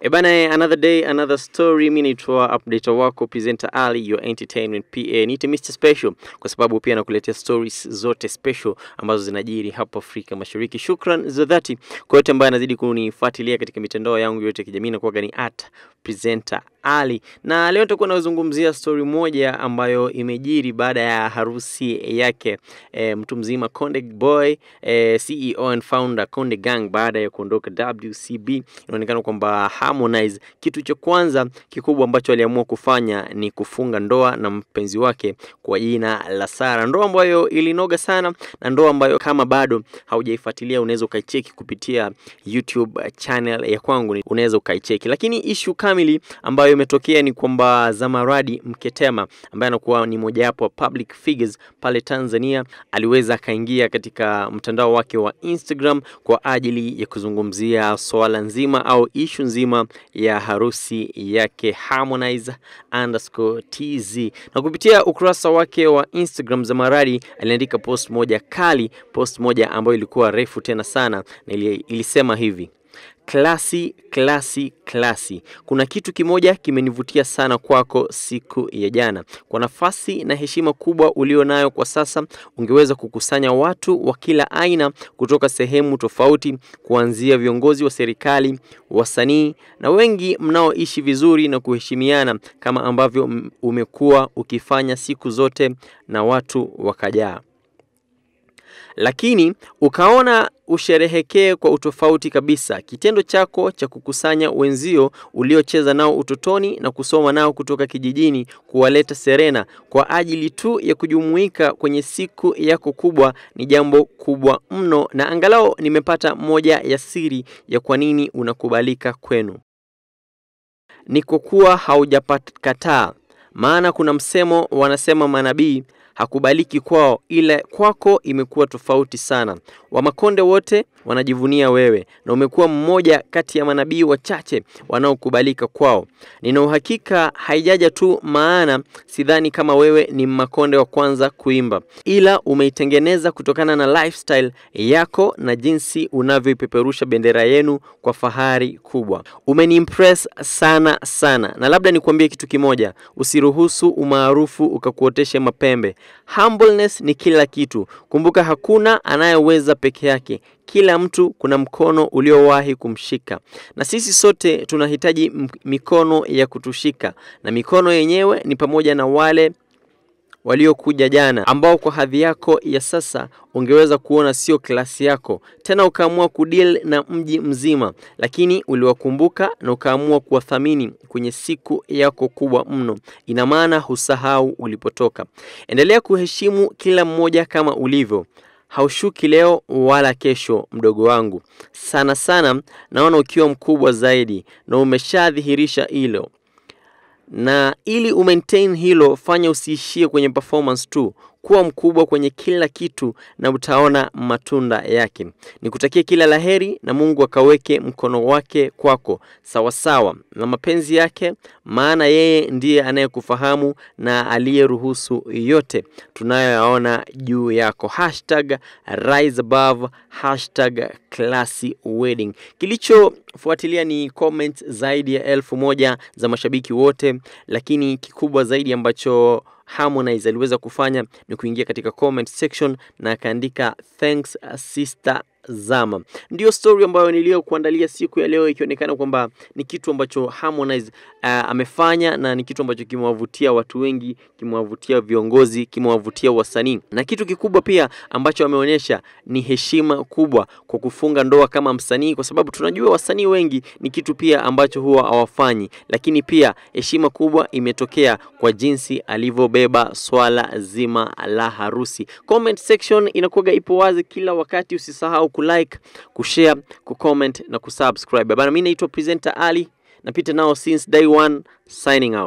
ebana another day another story. Mimi naitwa updater wako presenter Ali, your entertainment PA. Niite Mr Special kwa sababu pia nakuletea stories zote special ambazo zinajiri hapa Afrika Mashariki. Shukran za dhati kwa yote ambaye anazidi kunifuatilia katika mitandao yangu yote ya kijamii, na ni at presenter ali. Na leo nitakuwa nazungumzia stori moja ambayo imejiri baada ya harusi yake e, mtu mzima Konde Boy eh, e, CEO and founder Konde Gang baada ya kuondoka WCB. Inaonekana kwamba Harmonize, kitu cha kwanza kikubwa ambacho aliamua kufanya ni kufunga ndoa na mpenzi wake kwa jina la Sara, ndoa ambayo ilinoga sana na ndoa ambayo kama bado haujaifuatilia unaweza ukaicheki kupitia YouTube channel ya kwangu, unaweza ukaicheki, lakini issue kamili ambayo imetokea ni kwamba Zamaradi Mketema ambaye anakuwa ni mojawapo wa public figures pale Tanzania aliweza akaingia katika mtandao wake wa Instagram kwa ajili ya kuzungumzia swala nzima au ishu nzima ya harusi yake Harmonize underscore tz, na kupitia ukurasa wake wa Instagram Zamaradi aliandika post moja kali, post moja ambayo ilikuwa refu tena sana na ilisema hivi: klasi klasi klasi. Kuna kitu kimoja kimenivutia sana kwako siku ya jana. Kwa nafasi na heshima kubwa ulionayo kwa sasa, ungeweza kukusanya watu wa kila aina kutoka sehemu tofauti, kuanzia viongozi wa serikali, wasanii na wengi mnaoishi vizuri na kuheshimiana, kama ambavyo umekuwa ukifanya siku zote, na watu wakajaa lakini ukaona usherehekee kwa utofauti kabisa. Kitendo chako cha kukusanya wenzio uliocheza nao utotoni na kusoma nao kutoka kijijini, kuwaleta Serena kwa ajili tu ya kujumuika kwenye siku yako kubwa, ni jambo kubwa mno, na angalau nimepata moja ya siri ya kwa nini unakubalika kwenu, ni kwa kuwa kataa. Maana kuna msemo wanasema manabii hakubaliki kwao, ila kwako imekuwa tofauti sana. Wamakonde wote wanajivunia wewe na umekuwa mmoja kati ya manabii wachache wanaokubalika kwao. Nina uhakika haijaja tu, maana sidhani kama wewe ni Mmakonde wa kwanza kuimba, ila umeitengeneza kutokana na lifestyle yako na jinsi unavyoipeperusha bendera yenu kwa fahari kubwa. Umeniimpress sana sana, na labda nikuambie kitu kimoja, usiruhusu umaarufu ukakuoteshe mapembe. Humbleness ni kila kitu. Kumbuka hakuna anayeweza peke yake. Kila mtu kuna mkono uliowahi kumshika, na sisi sote tunahitaji mikono ya kutushika, na mikono yenyewe ni pamoja na wale waliokuja jana, ambao kwa hadhi yako ya sasa ungeweza kuona sio klasi yako tena, ukaamua kudeal na mji mzima, lakini uliwakumbuka na ukaamua kuwathamini kwenye siku yako kubwa mno. Ina maana husahau ulipotoka. Endelea kuheshimu kila mmoja kama ulivyo haushuki leo wala kesho, mdogo wangu. Sana sana naona ukiwa mkubwa zaidi na umeshadhihirisha hilo, na ili umaintain hilo, fanya usiishie kwenye performance tu, kuwa mkubwa kwenye kila kitu na utaona matunda yake. Nikutakie kila laheri na Mungu akaweke mkono wake kwako sawasawa na mapenzi yake, maana yeye ndiye anayekufahamu na aliyeruhusu yote tunayoyaona juu yako. Hashtag rise above, hashtag classy wedding. fuatilia ni comments zaidi ya elfu moja za mashabiki wote, lakini kikubwa zaidi ambacho Harmonize aliweza kufanya ni kuingia katika comment section na akaandika thanks sister zama. Ndiyo story ambayo niliyokuandalia siku ya leo, ikionekana kwamba ni kitu ambacho Harmonize uh, amefanya na ni kitu ambacho kimewavutia watu wengi, kimewavutia viongozi, kimewavutia wasanii, na kitu kikubwa pia ambacho ameonyesha ni heshima kubwa kwa kufunga ndoa kama msanii, kwa sababu tunajua wasanii wengi ni kitu pia ambacho huwa hawafanyi, lakini pia heshima kubwa imetokea kwa jinsi alivyobeba swala zima la harusi. Comment section inakuwa ipo wazi kila wakati, usisahau usisahau kulike, kushare, kucomment na kusubscribe. Bana, mimi naitwa presenter Ali, napita nao since day one, signing out.